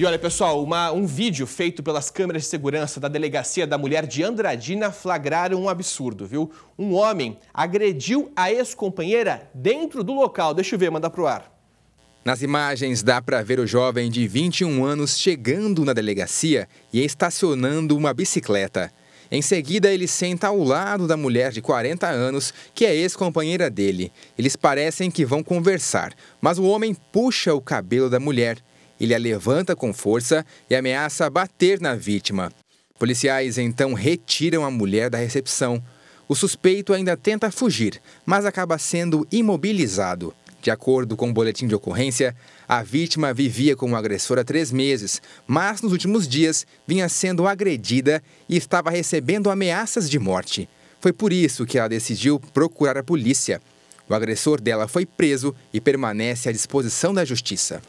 E olha, pessoal, uma, um vídeo feito pelas câmeras de segurança da Delegacia da Mulher de Andradina flagraram um absurdo, viu? Um homem agrediu a ex-companheira dentro do local. Deixa eu ver, manda pro ar. Nas imagens dá para ver o jovem de 21 anos chegando na delegacia e estacionando uma bicicleta. Em seguida, ele senta ao lado da mulher de 40 anos, que é ex-companheira dele. Eles parecem que vão conversar, mas o homem puxa o cabelo da mulher ele a levanta com força e ameaça bater na vítima. Policiais então retiram a mulher da recepção. O suspeito ainda tenta fugir, mas acaba sendo imobilizado. De acordo com o um boletim de ocorrência, a vítima vivia com o agressor há três meses, mas nos últimos dias vinha sendo agredida e estava recebendo ameaças de morte. Foi por isso que ela decidiu procurar a polícia. O agressor dela foi preso e permanece à disposição da justiça.